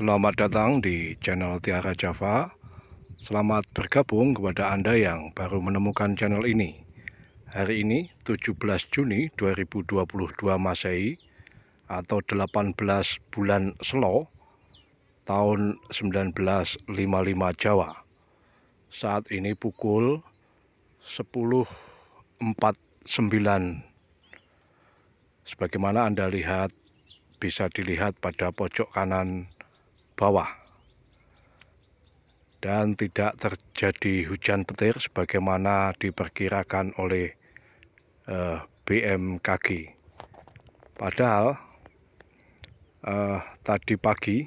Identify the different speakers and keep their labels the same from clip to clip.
Speaker 1: Selamat datang di channel Tiara Java Selamat bergabung kepada Anda yang baru menemukan channel ini Hari ini 17 Juni 2022 Masehi Atau 18 bulan Selo Tahun 1955 Jawa Saat ini pukul 10.49 Sebagaimana Anda lihat bisa dilihat pada pojok kanan bawah dan tidak terjadi hujan petir sebagaimana diperkirakan oleh eh, BMKG. Padahal eh, tadi pagi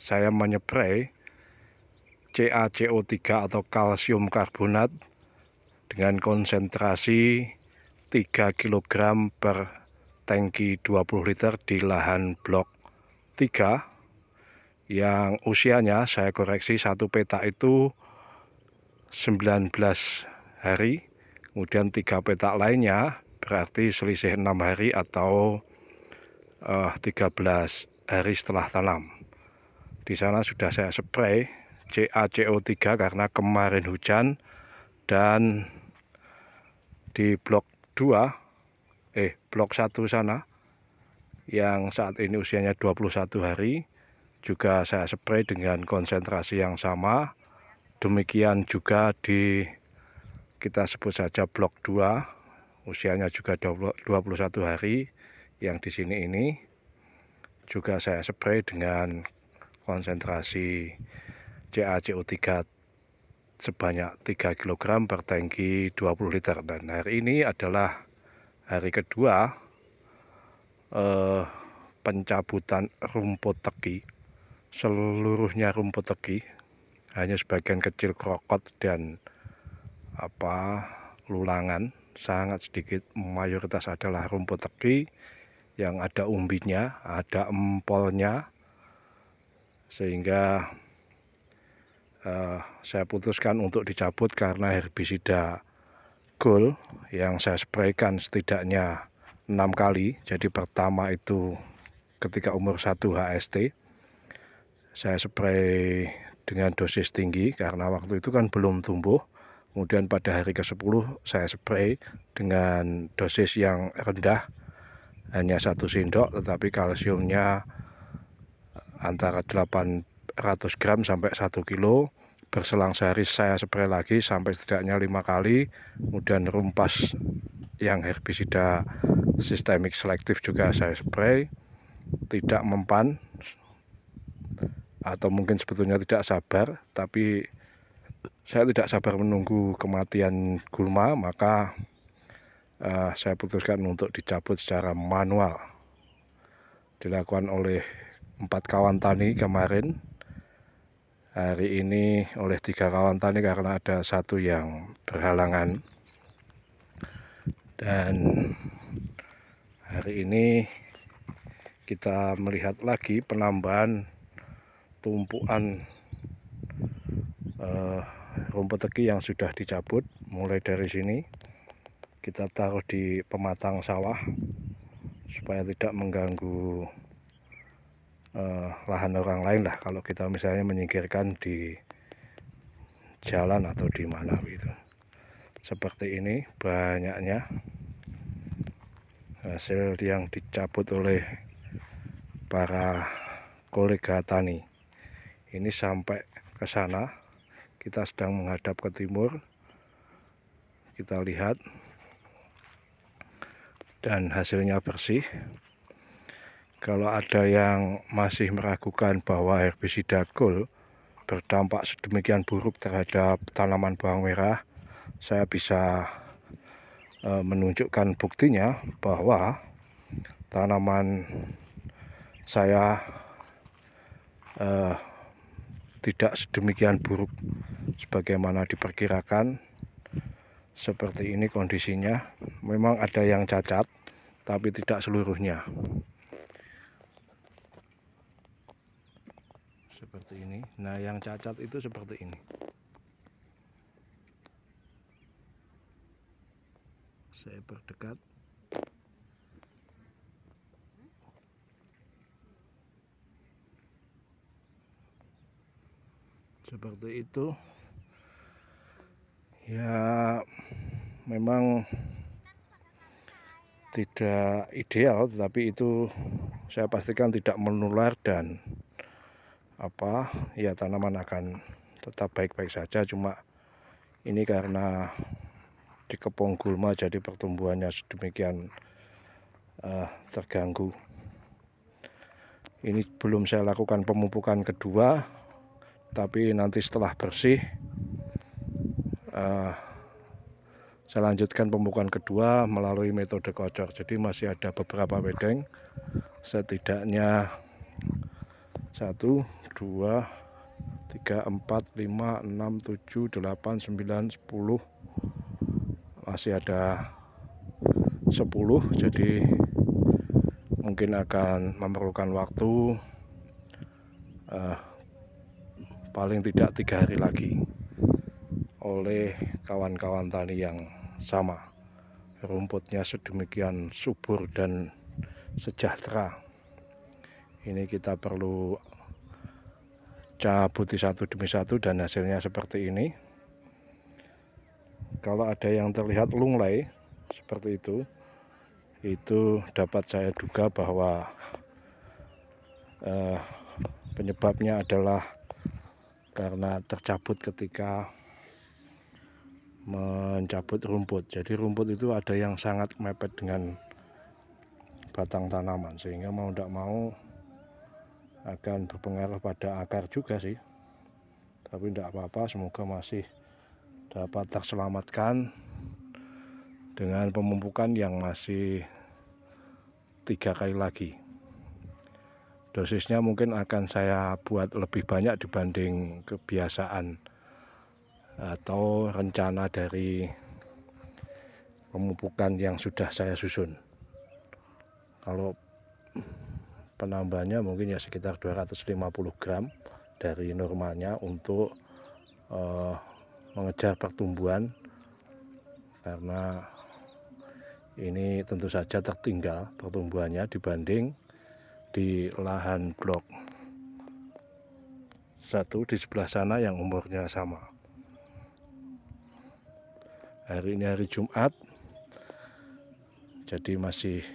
Speaker 1: saya menyeprai CaCO3 atau kalsium karbonat dengan konsentrasi 3 kg per tangki 20 liter di lahan blok 3 yang usianya saya koreksi satu petak itu 19 hari kemudian tiga petak lainnya berarti selisih enam hari atau uh, eh, 13 hari setelah tanam di sana sudah saya spray CaCO3 karena kemarin hujan dan di blok 2 eh blok satu sana yang saat ini usianya 21 hari juga saya spray dengan konsentrasi yang sama demikian juga di kita sebut saja blok 2 usianya juga 21 hari yang di sini ini juga saya spray dengan konsentrasi CaCO3 sebanyak 3 kg per tangki 20 liter dan hari ini adalah hari kedua eh, pencabutan rumput teki seluruhnya rumput teki hanya sebagian kecil krokot dan apa lulangan sangat sedikit mayoritas adalah rumput teki yang ada umbinya ada empolnya sehingga eh, saya putuskan untuk dicabut karena herbisida gold yang saya spraykan setidaknya enam kali jadi pertama itu ketika umur satu HST saya spray dengan dosis tinggi karena waktu itu kan belum tumbuh kemudian pada hari ke-10 saya spray dengan dosis yang rendah hanya satu sendok tetapi kalsiumnya antara 800 gram sampai 1 kilo berselang sehari saya spray lagi sampai setidaknya lima kali kemudian rumpas yang herbisida sistemik selektif juga saya spray tidak mempan atau mungkin sebetulnya tidak sabar tapi saya tidak sabar menunggu kematian gulma maka uh, saya putuskan untuk dicabut secara manual dilakukan oleh empat kawan tani kemarin hari ini oleh tiga kawan tani karena ada satu yang berhalangan dan hari ini kita melihat lagi penambahan tumpuan uh, rumput teki yang sudah dicabut mulai dari sini kita taruh di pematang sawah supaya tidak mengganggu uh, lahan orang lain lah kalau kita misalnya menyingkirkan di jalan atau di mana gitu seperti ini banyaknya hasil yang dicabut oleh para kolega tani ini sampai ke sana kita sedang menghadap ke timur kita lihat dan hasilnya bersih kalau ada yang masih meragukan bahwa herbisida kol berdampak sedemikian buruk terhadap tanaman bawang merah saya bisa e, menunjukkan buktinya bahwa tanaman saya e, tidak sedemikian buruk sebagaimana diperkirakan seperti ini kondisinya memang ada yang cacat tapi tidak seluruhnya seperti ini nah yang cacat itu seperti ini saya berdekat. seperti itu ya memang tidak ideal tetapi itu saya pastikan tidak menular dan apa ya tanaman akan tetap baik-baik saja cuma ini karena dikepung gulma jadi pertumbuhannya sedemikian uh, terganggu ini belum saya lakukan pemupukan kedua tapi nanti setelah bersih uh, saya lanjutkan pembukaan kedua melalui metode kocor jadi masih ada beberapa wedeng setidaknya satu, dua, tiga, empat, lima, enam, tujuh, delapan, sembilan, sepuluh. masih ada sepuluh. jadi mungkin akan memerlukan waktu uh, paling tidak tiga hari lagi oleh kawan-kawan tani yang sama rumputnya sedemikian subur dan sejahtera ini kita perlu cabuti satu demi satu dan hasilnya seperti ini kalau ada yang terlihat lunglai seperti itu itu dapat saya duga bahwa eh, penyebabnya adalah karena tercabut ketika mencabut rumput jadi rumput itu ada yang sangat mepet dengan batang tanaman sehingga mau tidak mau akan berpengaruh pada akar juga sih tapi tidak apa-apa semoga masih dapat terselamatkan dengan pemupukan yang masih tiga kali lagi dosisnya mungkin akan saya buat lebih banyak dibanding kebiasaan atau rencana dari pemupukan yang sudah saya susun kalau penambahannya mungkin ya sekitar 250 gram dari normalnya untuk uh, mengejar pertumbuhan karena ini tentu saja tertinggal pertumbuhannya dibanding di lahan blok satu di sebelah sana yang umurnya sama hari ini hari Jumat jadi masih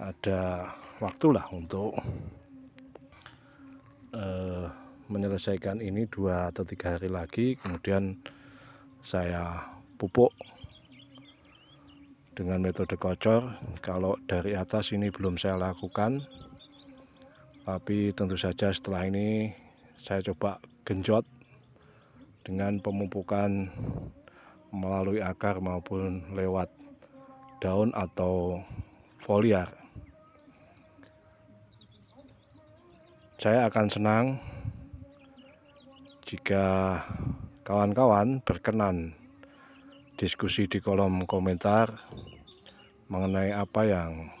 Speaker 1: ada waktulah untuk uh, menyelesaikan ini dua atau tiga hari lagi kemudian saya pupuk dengan metode kocor kalau dari atas ini belum saya lakukan tapi tentu saja setelah ini saya coba genjot dengan pemupukan melalui akar maupun lewat daun atau foliar saya akan senang jika kawan-kawan berkenan diskusi di kolom komentar mengenai apa yang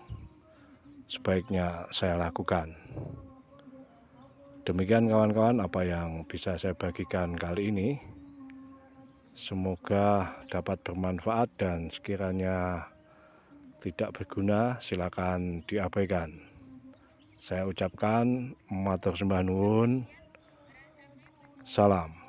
Speaker 1: sebaiknya saya lakukan. Demikian kawan-kawan apa yang bisa saya bagikan kali ini. Semoga dapat bermanfaat dan sekiranya tidak berguna silakan diabaikan. Saya ucapkan matur sembah nuwun. Salam.